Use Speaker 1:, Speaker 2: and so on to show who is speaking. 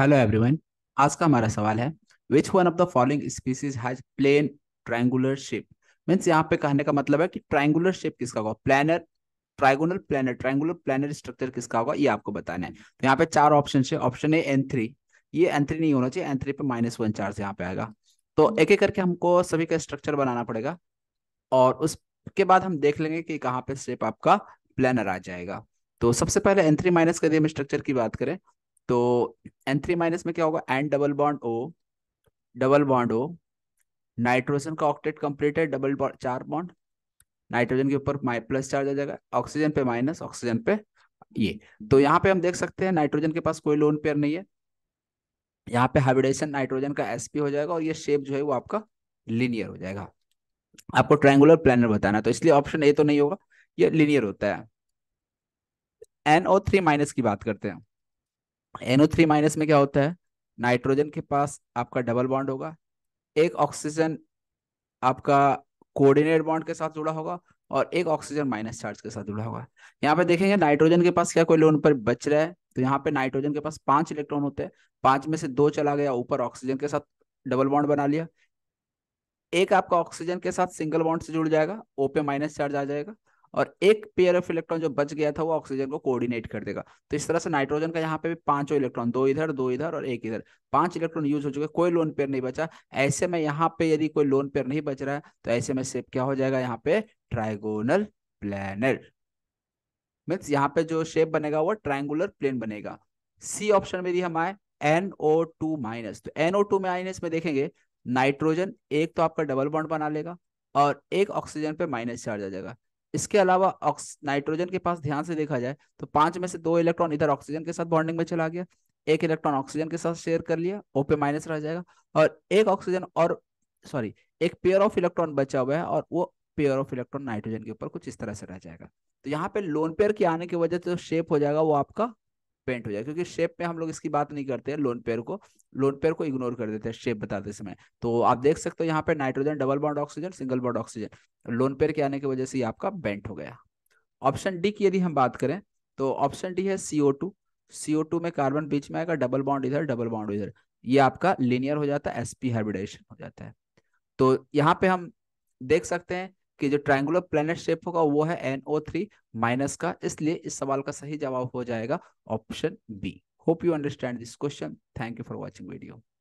Speaker 1: hello everyone आज का हमारा सवाल है which one of the following species has plane triangular shape means यहाँ पे कहने का मतलब है कि ट्राइंगुलर शेप किसका होगा planar trigonal planar triangular planar structure किसका होगा ये आपको बताना है तो यहाँ पे चार ऑप्शन है ऑप्शन ए एन थ्री ये एन थ्री नहीं होना चाहिए एन थ्री पे माइनस वन चार्ज यहाँ पे आएगा तो एक एक करके हमको सभी का स्ट्रक्चर बनाना पड़ेगा और उसके बाद हम देख लेंगे कि कहाँ पे शेप आपका प्लानर आ जाएगा तो सबसे पहले एन थ्री माइनस करिए यदि हम स्ट्रक्चर की बात करें तो एन थ्री माइनस में क्या होगा N double bond O double bond O nitrogen का ऑक्टेट कंप्लीट है डबल बॉन्ड चार बॉन्ड नाइट्रोजन के ऊपर प्लस चार्ज आ जाएगा ऑक्सीजन पे माइनस ऑक्सीजन पे ये तो यहाँ पे हम देख सकते हैं नाइट्रोजन के पास कोई लोन पेयर नहीं है यहाँ पे हाइब्रिडेशन नाइट्रोजन का एसपी हो जाएगा और ये शेप जो है वो आपका लीनियर हो जाएगा आपको ट्रायंगुलर प्लानर बताना तो इसलिए ऑप्शन ए तो नहीं होगा ये लीनियर होता है एनओ थ्री माइनस की बात करते हैं एनओ थ्री माइनस में क्या होता है नाइट्रोजन के पास आपका डबल बॉन्ड होगा एक ऑक्सीजन आपका कोऑर्डिनेट बॉन्ड के साथ जुड़ा होगा और एक ऑक्सीजन माइनस चार्ज के साथ जुड़ा होगा यहाँ पे देखेंगे नाइट्रोजन के पास क्या कोई लोन पर बच रहा है तो यहाँ पे नाइट्रोजन के पास पांच इलेक्ट्रॉन होते हैं पांच में से दो चला गया ऊपर ऑक्सीजन के साथ डबल बॉन्ड बना लिया एक आपका ऑक्सीजन के साथ सिंगल बॉन्ड से जुड़ जाएगा ओपे माइनस चार्ज आ जाएगा और एक पेयर ऑफ इलेक्ट्रॉन जो बच गया था वो ऑक्सीजन को कोऑर्डिनेट कर देगा तो इस तरह से नाइट्रोजन का यहाँ पे भी पांचों इलेक्ट्रॉन दो इधर दो इधर और एक इधर पांच इलेक्ट्रॉन यूज हो चुके कोई लोन पेयर नहीं बचा ऐसे में यहाँ पे यदि कोई लोन पेयर नहीं बच रहा है तो ऐसे में सेप क्या हो जाएगा यहाँ पे ट्राइगोनल प्लैनेट मीन्स यहाँ पे जो शेप बनेगा वो ट्राइंगुलर प्लेन बनेगा सी ऑप्शन में भी हम आए एन ओ टू माइनस तो एन ओ टू माइनस में देखेंगे नाइट्रोजन एक तो आपका डबल बॉन्ड बना लेगा और एक ऑक्सीजन पे माइनस चार्ज आ जाएगा इसके अलावा ऑक्स नाइट्रोजन के पास ध्यान से देखा जाए तो पांच में से दो इलेक्ट्रॉन इधर ऑक्सीजन के साथ बॉन्डिंग में चला गया एक इलेक्ट्रॉन ऑक्सीजन के साथ शेयर कर लिया ओ पे माइनस रह जाएगा और एक ऑक्सीजन और सॉरी एक पेयर ऑफ इलेक्ट्रॉन बचा हुआ है और वो पेयर ऑफ इलेक्ट्रॉन नाइट्रोजन के ऊपर कुछ इस तरह से रह जाएगा तो यहाँ पे लोन पेयर के आने की वजह से जो शेप हो जाएगा वो आपका पेंट हो जाए क्योंकि शेप में हम लोग इसकी बात नहीं करते हैं लोन पेयर को लोन पेयर को इग्नोर कर देते हैं शेप बताते समय तो आप देख सकते हो यहाँ पे nitrogen double bond oxygen single bond oxygen lone pair के आने की वजह से ये आपका बेंट हो गया ऑप्शन डी की यदि हम बात करें तो ऑप्शन डी है सीओ टू सीओ टू में कार्बन बीच में आएगा डबल बॉन्ड इधर डबल बॉन्ड इधर ये आपका लिनियर हो जाता है एसपी हाइब्रिडाइजेशन हो जाता है तो यहाँ पे हम देख सकते हैं कि जो ट्राइंगुलर प्लेनेट शेप होगा वो है एनओ थ्री माइनस का इसलिए इस सवाल का सही जवाब हो जाएगा option B hope you understand this question thank you for watching video